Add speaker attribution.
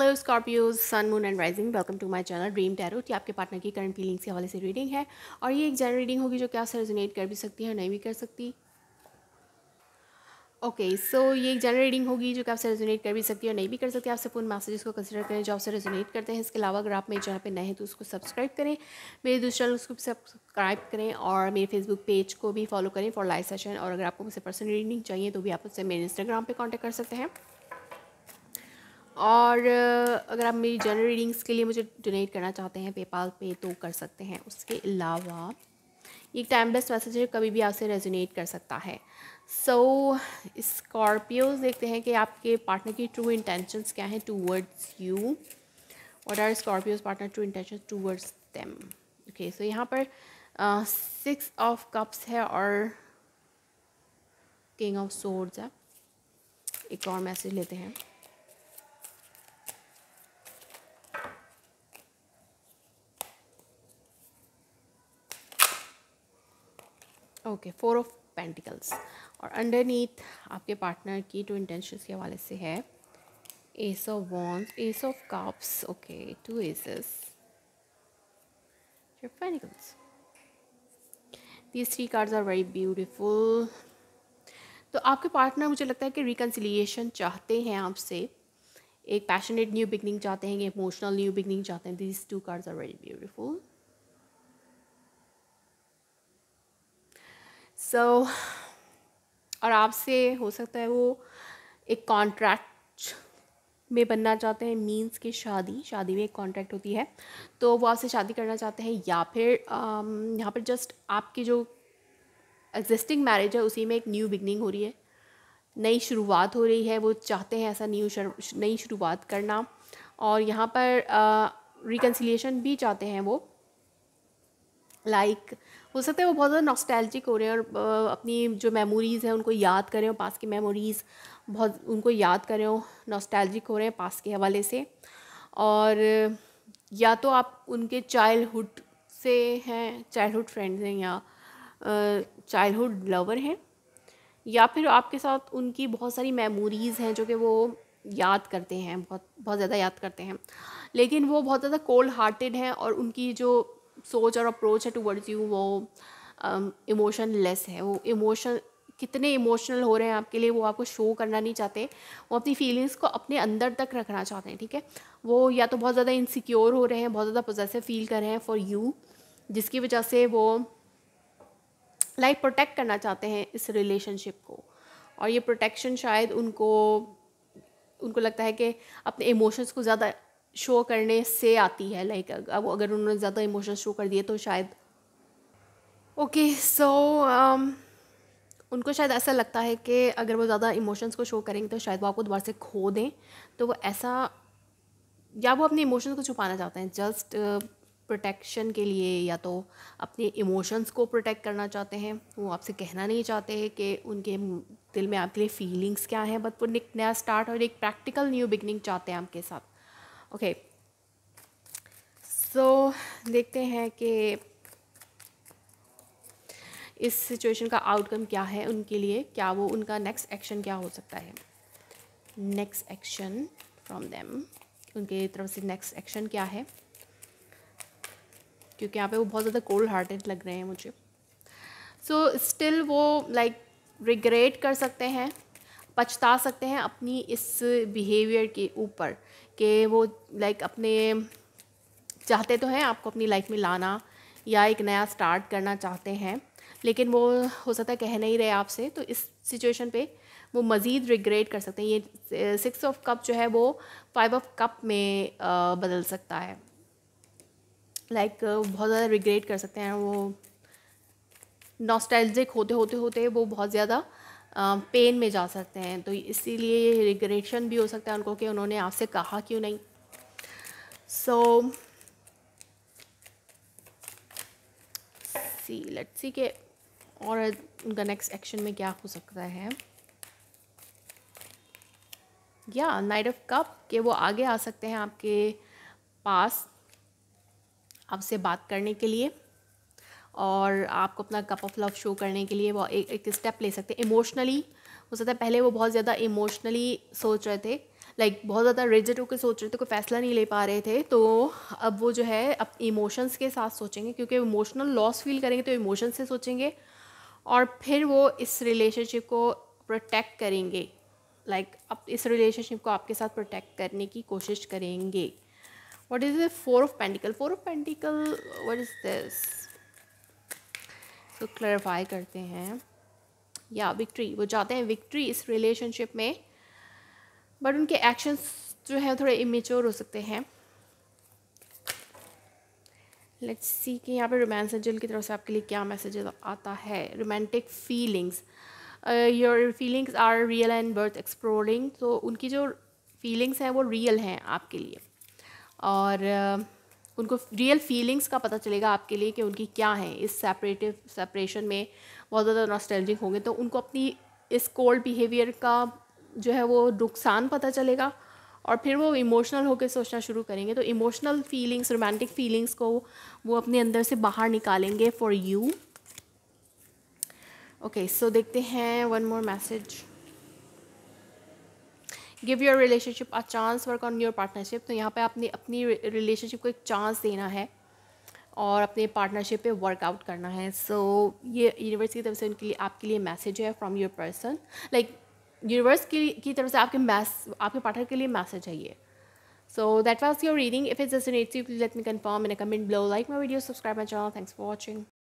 Speaker 1: hello Scorpios sun moon and rising welcome to my channel dream tarot ये आपके partner की current feelings के हवाले से रीडिंग है और ये एक जनरल रीडिंग होगी जो कि आपसे रेजोनेट कर भी सकती है और नहीं भी कर सकती ओके okay, सो so ये एक जनरल रीडिंग होगी जो कि आपसे रेजोनेट कर भी सकती है और नहीं भी कर सकती आपसे पूर्ण मैसेजेस को कंसिडर करें जो आपसे रेजोनेट करते हैं इसके अलावा अगर आप मेरे चैनल पर नए हैं तो उसको सब्सक्राइब करें मेरे दूसरे चैनल उसको सब्सक्राइब करें और मेरे फेसबुक पेज को भी फॉलो करें फॉर लाइव सेशन और अगर आपको मुझसे पर्सनल रीडिंग चाहिए तो भी आप उससे मेरे इंस्टाग्राम पर कॉन्टैक्ट कर सकते हैं और अगर आप मेरी जनरल रीडिंग्स के लिए मुझे डोनेट करना चाहते हैं पेपाल पे तो कर सकते हैं उसके अलावा एक टाइमलेस मैसेज है कभी भी आपसे रेजोनेट कर सकता है सो so, स्कॉर्पियोज देखते हैं कि आपके पार्टनर की ट्रू इंटेंशंस क्या हैं to you what are Scorpios partner true intention towards them okay so यहाँ पर सिक्स ऑफ कप्स है और किंग ऑफ सोर्ड्स है एक और मैसेज लेते हैं ओके फोर ऑफ पेंटिकल्स और अंडरनीथ आपके पार्टनर की टू इंटेंशन के हवाले से है ace of wands ace of cups okay two aces pentacles these three cards are very beautiful तो आपके पार्टनर मुझे लगता है कि रिकन्सिलिएशन चाहते हैं आपसे एक पैशनेट न्यू बिगनिंग चाहते हैं इमोशनल न्यू बिगनिंग चाहते हैं these two cards are very beautiful so so, और आपसे हो सकता है वो एक कॉन्ट्रैक्ट में बनना चाहते हैं मीन्स कि शादी शादी में एक कॉन्ट्रैक्ट होती है तो वो आपसे शादी करना चाहते हैं या फिर यहाँ पर जस्ट आपकी जो एग्जिस्टिंग मैरिज है उसी में एक न्यू बिगनिंग हो रही है नई शुरुआत हो रही है वो चाहते हैं ऐसा न्यू नई शुरुआत करना और यहाँ पर रिकन्सिलेशन भी चाहते हैं वो लाइक हो सकता है वो बहुत ज़्यादा नॉस्टैल्जिक हो रहे हैं और अपनी जो मेमोरीज़ हैं उनको याद करें और पास की मेमोरीज़ बहुत उनको याद करें रहे हो नॉस्टैल्जिक हो रहे हैं पास के हवाले से और या तो आप उनके चाइल्डहुड से हैं चाइल्डहुड फ्रेंड्स हैं या चाइल्डहुड लवर हैं या फिर आपके साथ उनकी बहुत सारी मेमोरीज़ हैं जो कि वो याद करते हैं बहुत बहुत ज़्यादा याद करते हैं लेकिन वो बहुत ज़्यादा कोल्ड हार्टेड हैं और उनकी जो सोच और अप्रोच है टूवर्ड्स यू वो इमोशन um, लेस है वो इमोशन कितने इमोशनल हो रहे हैं आपके लिए वो आपको शो करना नहीं चाहते वो अपनी फीलिंग्स को अपने अंदर तक रखना चाहते हैं ठीक है वो या तो बहुत ज़्यादा इनसिक्योर हो रहे हैं बहुत ज़्यादा पोजेसिव फील कर रहे हैं फॉर यू जिसकी वजह से वो लाइक प्रोटेक्ट करना चाहते हैं इस रिलेशनशिप को और ये प्रोटेक्शन शायद उनको उनको लगता है कि अपने इमोशंस को ज़्यादा शो करने से आती है लाइक अब अगर उन्होंने ज़्यादा इमोशन शो कर दिए तो शायद ओके सो um, उनको शायद ऐसा लगता है कि अगर वो ज़्यादा इमोशंस को शो करेंगे तो शायद वो आपको दोबारा से खो दें तो वो ऐसा या वो अपने इमोशंस को छुपाना चाहते हैं जस्ट प्रोटेक्शन uh, के लिए या तो अपने इमोशंस को प्रोटेक्ट करना चाहते हैं वो आपसे कहना नहीं चाहते हैं कि उनके दिल में आपके लिए फीलिंग्स क्या हैं बट वो एक नया स्टार्ट और एक प्रैक्टिकल न्यू बिगनिंग चाहते हैं आपके साथ ओके सो देखते हैं कि इस सिचुएशन का आउटकम क्या है उनके लिए क्या वो उनका नेक्स्ट एक्शन क्या हो सकता है नेक्स्ट एक्शन फ्रॉम देम उनके तरफ से नेक्स्ट एक्शन क्या है क्योंकि यहाँ पे वो बहुत ज़्यादा कोल्ड हार्टेड लग रहे हैं मुझे सो so, स्टिल वो लाइक like, रिग्रेट कर सकते हैं पछता सकते हैं अपनी इस बिहेवियर के ऊपर कि वो लाइक अपने चाहते तो हैं आपको अपनी लाइफ में लाना या एक नया स्टार्ट करना चाहते हैं लेकिन वो हो सकता है कह नहीं रहे आपसे तो इस सिचुएशन पे वो मज़ीद रिग्रेट कर सकते हैं ये सिक्स ऑफ कप जो है वो फाइव ऑफ कप में आ, बदल सकता है लाइक like, बहुत ज़्यादा रिग्रेट कर सकते हैं वो नॉस्टैल्जिक होते होते होते वो बहुत ज़्यादा पेन में जा सकते हैं तो इसीलिए रिग्रेशन भी हो सकता है उनको कि उन्होंने आपसे कहा क्यों नहीं सो सी लेट्स सी के और उनका नेक्स्ट एक्शन में क्या हो सकता है या नाइट ऑफ कप के वो आगे आ सकते हैं आपके पास आपसे बात करने के लिए और आपको अपना कप ऑफ लव शो करने के लिए वो एक एक स्टेप ले सकते हैं इमोशनली हो सकता है पहले वो बहुत ज़्यादा इमोशनली सोच रहे थे लाइक like, बहुत ज़्यादा रिजिड होकर सोच रहे थे कोई फ़ैसला नहीं ले पा रहे थे तो अब वो जो है अब इमोशंस के साथ सोचेंगे क्योंकि इमोशनल लॉस फील करेंगे तो इमोशन से सोचेंगे और फिर वो इस रिलेशनशिप को प्रोटेक्ट करेंगे लाइक like, अब इस रिलेशनशिप को आपके साथ प्रोटेक्ट करने की कोशिश करेंगे what is the four of pentacle four of pentacle what is this तो क्लैरिफाई करते हैं या विक्ट्री वो चाहते हैं विक्ट्री इस रिलेशनशिप में बट उनके एक्शंस जो हैं थोड़े इमेच्योर हो सकते हैं लेट्स सी कि यहाँ पे रोमांस एंजल की तरफ से आपके लिए क्या मैसेजेस आता है romantic feelings your feelings are real and worth exploring तो उनकी जो फीलिंग्स हैं वो रियल हैं आपके लिए और uh, उनको रियल फीलिंग्स का पता चलेगा आपके लिए कि उनकी क्या है इस सेपरेटिव सेपरेशन में बहुत ज़्यादा नॉस्टैल्जिक होंगे तो उनको अपनी इस कोल्ड बिहेवियर का जो है वो नुकसान पता चलेगा और फिर वो इमोशनल होकर सोचना शुरू करेंगे तो इमोशनल फीलिंग्स रोमांटिक फीलिंग्स को वो अपने अंदर से बाहर निकालेंगे फॉर यू ओके सो देखते हैं one more message give your relationship a chance work on your partnership तो यहाँ पे आपने अपनी रिलेशनशिप को एक चांस देना है और अपने पार्टनरशिप पे वर्कआउट करना है सो so, ये यूनिवर्स की तरफ से उनके लिए आपके लिए मैसेज है from your person like universe की की तरफ से आपके मैस आपके पार्टनर के लिए मैसेज है ये so that was your reading if it just nets you let me confirm in a comment below like my video subscribe my channel thanks for watching